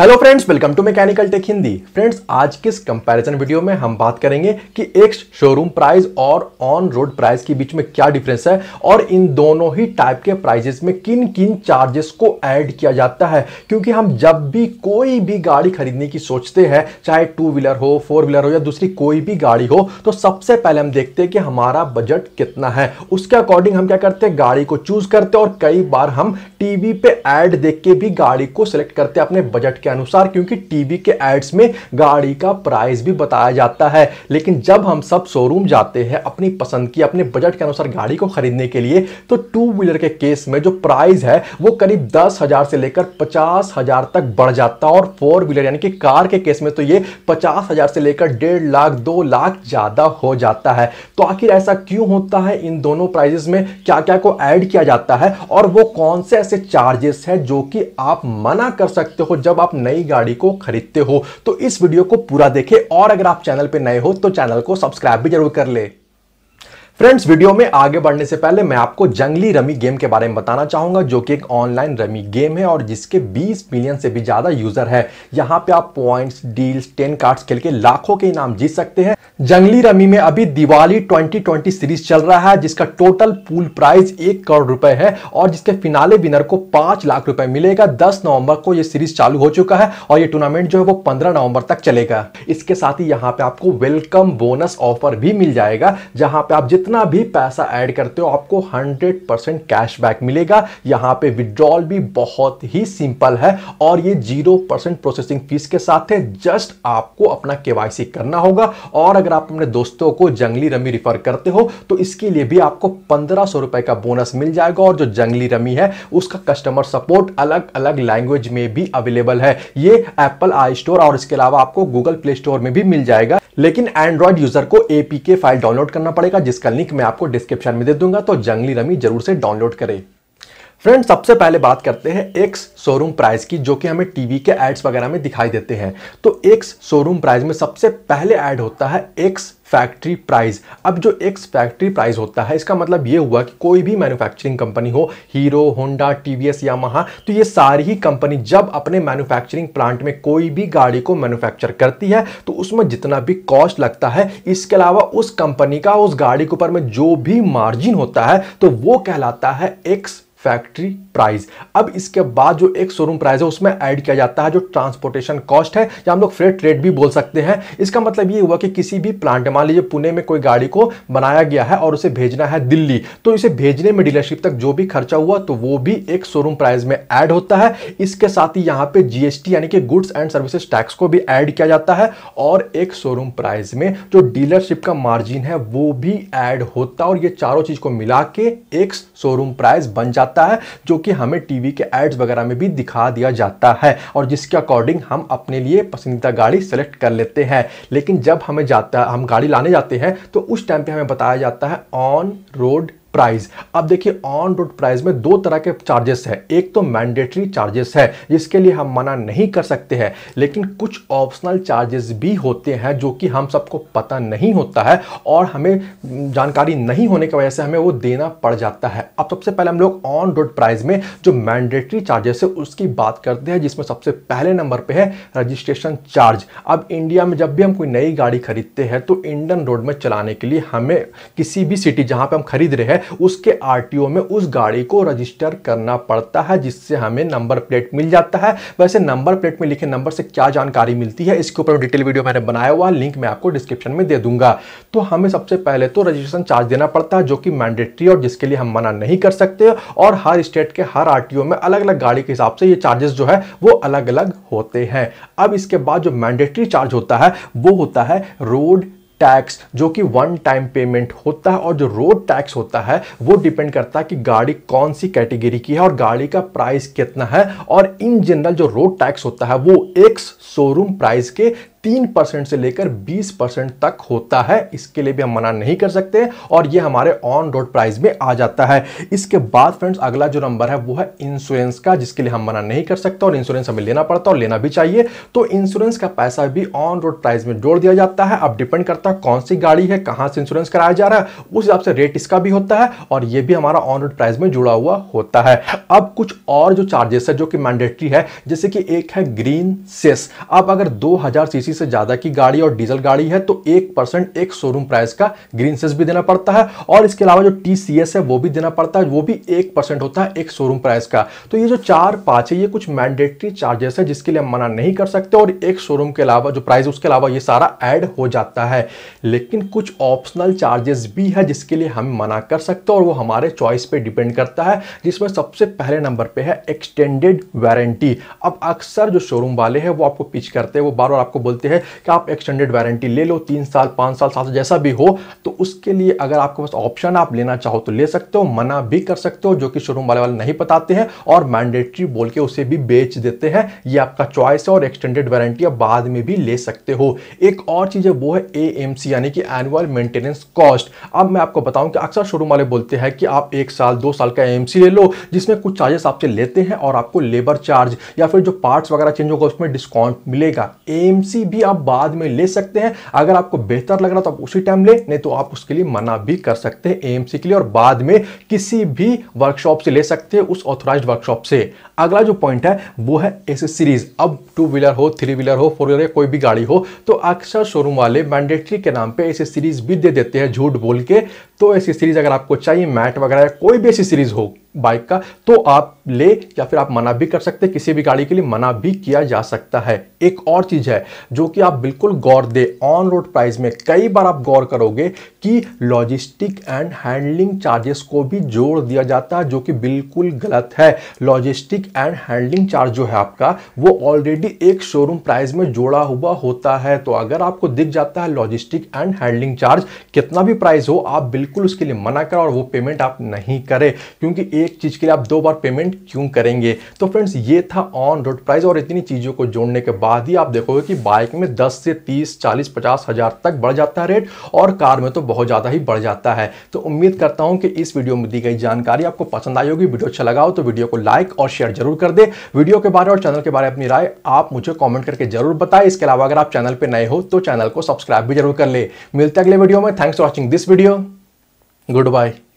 hello friends welcome to mechanical tech Hindi friends आज के इस कंपैरिजन वीडियो में हम बात करेंगे कि एक शोरूम प्राइस और ऑन रोड प्राइस के बीच में क्या डिफरेंस है और इन दोनों ही टाइप के प्राइजेस में किन किन चार्जेस को ऐड किया जाता है क्योंकि हम जब भी कोई भी गाड़ी खरीदने की सोचते हैं चाहे टू व्हीलर हो फोर व्हीलर हो या दूसरी कोई भी गाड़ी हो तो सबसे पहले हम देखते हैं कि हमारा बजट कितना है उसके अकॉर्डिंग हम क्या करते हैं गाड़ी को चूज करते हैं और कई बार हम टी वी एड देख के भी गाड़ी को सिलेक्ट करते हैं अपने बजट के के अनुसार क्योंकि टीवी के एड्स में गाड़ी का प्राइस भी बताया जाता है लेकिन जब हम सब शोरूम जाते हैं अपनी पसंद की अपने बजट के अनुसार गाड़ी को खरीदने के लिए तो टू व्हीलर के केस में जो प्राइस है वो करीब दस हजार से लेकर पचास हजार तक बढ़ जाता है और फोर व्हीलर यानी कि कार के केस में तो ये पचास हजार से लेकर डेढ़ लाख दो लाख ज़्यादा हो जाता है तो आखिर ऐसा क्यों होता है इन दोनों प्राइजेस में क्या क्या को ऐड किया जाता है और वो कौन से ऐसे चार्जेस है जो कि आप मना कर सकते हो जब आप नई गाड़ी को खरीदते हो तो इस वीडियो को पूरा देखें और अगर आप चैनल पर नए हो तो चैनल को सब्सक्राइब भी जरूर कर ले फ्रेंड्स वीडियो में आगे बढ़ने से पहले मैं आपको जंगली रमी गेम के बारे में बताना चाहूंगा जो कि एक ऑनलाइन रमी गेम है और जिसके 20 मिलियन से भी ज्यादा यूजर है यहाँ पे आप पॉइंट्स डील्स टेन कार्ड्स खेल के लाखों के इनाम जीत सकते हैं जंगली रमी में अभी दिवाली 2020 सीरीज चल रहा है जिसका टोटल पूल प्राइस एक करोड़ रुपए है और जिसके फिनाले विनर को पांच लाख रुपए मिलेगा दस नवंबर को यह सीरीज चालू हो चुका है और ये टूर्नामेंट जो है वो पंद्रह नवंबर तक चलेगा इसके साथ ही यहाँ पे आपको वेलकम बोनस ऑफर भी मिल जाएगा जहां पे आप जित जितना भी पैसा ऐड करते हो आपको 100 परसेंट कैशबैक मिलेगा यहाँ पे विड्रॉल भी बहुत ही सिंपल है और ये जीरो परसेंट प्रोसेसिंग फीस के साथ है जस्ट आपको अपना के करना होगा और अगर आप अपने दोस्तों को जंगली रमी रिफर करते हो तो इसके लिए भी आपको पंद्रह सौ रुपए का बोनस मिल जाएगा और जो जंगली रमी है उसका कस्टमर सपोर्ट अलग अलग लैंग्वेज में भी अवेलेबल है ये एप्पल आई स्टोर और इसके अलावा आपको गूगल प्ले स्टोर में भी मिल जाएगा लेकिन एंड्रॉइड यूजर को एपीके फाइल डाउनलोड करना पड़ेगा जिसका लिंक मैं आपको डिस्क्रिप्शन में दे दूंगा तो जंगली रमी जरूर से डाउनलोड करें फ्रेंड सबसे पहले बात करते हैं एक्स शोरूम प्राइस की जो कि हमें टीवी के एड्स वगैरह में दिखाई देते हैं तो एक्स शोरूम प्राइस में सबसे पहले ऐड होता है एक्स फैक्ट्री प्राइस अब जो एक्स फैक्ट्री प्राइस होता है इसका मतलब ये हुआ कि कोई भी मैन्युफैक्चरिंग कंपनी हो हीरो होंडा टीवीएस महा तो ये सारी ही कंपनी जब अपने मैन्युफैक्चरिंग प्लांट में कोई भी गाड़ी को मैन्युफैक्चर करती है तो उसमें जितना भी कॉस्ट लगता है इसके अलावा उस कंपनी का उस गाड़ी के ऊपर में जो भी मार्जिन होता है तो वो कहलाता है एक्स factory प्राइस अब इसके बाद जो एक शोरूम प्राइस है उसमें ऐड किया जाता है जो ट्रांसपोर्टेशन कॉस्ट है या हम लोग फ्रेट रेट भी बोल सकते हैं इसका मतलब ये हुआ कि किसी भी प्लांट मान लीजिए पुणे में कोई गाड़ी को बनाया गया है और उसे भेजना है दिल्ली तो इसे भेजने में डीलरशिप तक जो भी खर्चा हुआ तो वो भी एक शोरूम प्राइस में ऐड होता है इसके साथ ही यहाँ पे जीएसटी यानी कि गुड्स एंड सर्विसेज टैक्स को भी ऐड किया जाता है और एक शोरूम प्राइस में जो डीलरशिप का मार्जिन है वो भी ऐड होता है और ये चारों चीज को मिला के एक शोरूम प्राइस बन जाता है जो कि कि हमें टीवी के एड्स वगैरह में भी दिखा दिया जाता है और जिसके अकॉर्डिंग हम अपने लिए पसंदीदा गाड़ी सेलेक्ट कर लेते हैं लेकिन जब हमें जाता हम गाड़ी लाने जाते हैं तो उस टाइम पर हमें बताया जाता है ऑन रोड प्राइस अब देखिए ऑन रोड प्राइस में दो तरह के चार्जेस है एक तो मैंडेटरी चार्जेस है जिसके लिए हम मना नहीं कर सकते हैं लेकिन कुछ ऑप्शनल चार्जेस भी होते हैं जो कि हम सबको पता नहीं होता है और हमें जानकारी नहीं होने की वजह से हमें वो देना पड़ जाता है अब सबसे पहले हम लोग ऑन रोड प्राइज में जो मैंडेटरी चार्जेस है उसकी बात करते हैं जिसमें सबसे पहले नंबर पर है रजिस्ट्रेशन चार्ज अब इंडिया में जब भी हम कोई नई गाड़ी खरीदते हैं तो इंडियन रोड में चलाने के लिए हमें किसी भी सिटी जहाँ पर हम खरीद रहे हैं उसके आरटीओ में उस गाड़ी को रजिस्टर करना पड़ता है जिससे हमें नंबर प्लेट मिल जाता है वैसे नंबर प्लेट में लिखे नंबर से क्या जानकारी मिलती है इसके ऊपर डिटेल वीडियो मैंने बनाया हुआ लिंक मैं आपको डिस्क्रिप्शन में दे दूंगा तो हमें सबसे पहले तो रजिस्ट्रेशन चार्ज देना पड़ता है जो कि मैंडेटरी और जिसके लिए हम मना नहीं कर सकते और हर स्टेट के हर आरटीओ में अलग अलग गाड़ी के हिसाब से ये चार्जेस जो है वो अलग अलग होते हैं अब इसके बाद जो मैंडेटरी चार्ज होता है वो होता है रोड टैक्स जो कि वन टाइम पेमेंट होता है और जो रोड टैक्स होता है वो डिपेंड करता है कि गाड़ी कौन सी कैटेगरी की है और गाड़ी का प्राइस कितना है और इन जनरल जो रोड टैक्स होता है वो एक शोरूम प्राइस के तीन परसेंट से लेकर बीस परसेंट तक होता है इसके लिए भी हम मना नहीं कर सकते और ये हमारे ऑन रोड प्राइस में आ जाता है इसके बाद फ्रेंड्स अगला जो नंबर है वो है इंश्योरेंस का जिसके लिए हम मना नहीं कर सकते और इंश्योरेंस हमें लेना पड़ता और लेना भी चाहिए तो इंश्योरेंस का पैसा भी ऑन रोड प्राइस में जोड़ दिया जाता है अब डिपेंड करता है कौन सी गाड़ी है कहाँ से इंश्योरेंस कराया जा रहा है उस हिसाब से रेट इसका भी होता है और ये भी हमारा ऑन रोड प्राइस में जुड़ा हुआ होता है अब कुछ और जो चार्जेस है जो कि मैंडेटरी है जैसे कि एक है ग्रीन सेस अब अगर दो हजार सीसी से ज़्यादा की गाड़ी और डीजल गाड़ी है तो एक परसेंट एक शोरूम प्राइस का ग्रीन सेस भी देना पड़ता है और इसके अलावा जो टी है वो भी देना पड़ता है वो भी एक परसेंट होता है एक शोरूम प्राइस का तो ये जो चार पाँच है ये कुछ मैंडेटरी चार्जेस है जिसके लिए हम मना नहीं कर सकते और एक शोरूम के अलावा जो प्राइस उसके अलावा ये सारा एड हो जाता है लेकिन कुछ ऑप्शनल चार्जेस भी है जिसके लिए हम मना कर सकते और वो हमारे चॉइस पे डिपेंड करता है जिसमें सबसे पहले नंबर पे है एक्सटेंडेड वारंटी अब अक्सर जो शोरूम वाले हैं वो आपको पिच करते हैं वो बार बार आपको बोलते बोलते हैं कि आप एक्सटेंडेड वारंटी ले लो तीन साल पाँच साल सात जैसा भी हो तो उसके लिए अगर आपके पास ऑप्शन आप लेना चाहो तो ले सकते हो मना भी कर सकते हो जो कि शोरूम वाले वाले नहीं बताते हैं और मैंडेटरी बोल के उसे भी बेच देते हैं ये आपका चॉइस है और एक्सटेंडेड वारंटी आप बाद में भी ले सकते हो एक और चीज़ है वो है ए यानी कि एनुअल मेंटेनेंस कॉस्ट अब मैं आपको बताऊं कि अक्सर शोरूम वाले बोलते हैं कि आप एक साल दो साल का ए ले लो जिसमें कुछ चार्जेस आपसे लेते हैं और आपको लेबर चार्ज या फिर जो पार्ट्स वगैरह चेंज होगा उसमें डिस्काउंट मिलेगा ए भी आप बाद में ले सकते हैं अगर आपको बेहतर लग रहा तो आप उसी टाइम ले नहीं तो आप उसके लिए मना भी कर सकते हैं एएमसी के लिए और बाद में किसी भी वर्कशॉप से ले सकते हैं उस ऑथोराइज वर्कशॉप से अगला जो पॉइंट है वो है एस सीरीज अब टू व्हीलर हो थ्री व्हीलर हो फोर व्हीलर कोई भी गाड़ी हो तो अक्सर शोरूम वाले मैंडेटरी के नाम पे एस सीरीज भी दे देते हैं झूठ बोल के तो ऐसी सीरीज अगर आपको चाहिए मैट वगैरह कोई भी ऐसी सीरीज हो बाइक का तो आप ले या फिर आप मना भी कर सकते हैं किसी भी गाड़ी के लिए मना भी किया जा सकता है एक और चीज़ है जो कि आप बिल्कुल गौर दे ऑन रोड प्राइस में कई बार आप गौर करोगे कि लॉजिस्टिक एंड हैंडलिंग चार्जेस को भी जोड़ दिया जाता है जो कि बिल्कुल गलत है लॉजिस्टिक एंड हैंडलिंग चार्ज जो है आपका वो ऑलरेडी एक शोरूम प्राइस में जोड़ा हुआ होता है तो अगर आपको दिख जाता है लॉजिस्टिक एंड हैंडलिंग चार्ज कितना भी प्राइस हो आप बिल्कुल उसके लिए मना करें और वो पेमेंट आप नहीं करें क्योंकि एक एक चीज़ के लिए आप दो बार पेमेंट क्यों करेंगे तो फ्रेंड्स ये था ऑन रोड प्राइस और इतनी चीज़ों को जोड़ने के बाद ही आप देखोगे कि बाइक में 10 से 30, 40, पचास हज़ार तक बढ़ जाता है रेट और कार में तो बहुत ज़्यादा ही बढ़ जाता है तो उम्मीद करता हूं कि इस वीडियो में दी गई जानकारी आपको पसंद आई होगी वीडियो अच्छा लगा हो तो वीडियो को लाइक और शेयर जरूर कर दे वीडियो के बारे और चैनल के बारे में अपनी राय आप मुझे कॉमेंट करके जरूर बताए इसके अलावा अगर आप चैनल पर नए हो तो चैनल को सब्सक्राइब भी जरूर कर ले मिलते अगले वीडियो में thanks for watching this video good bye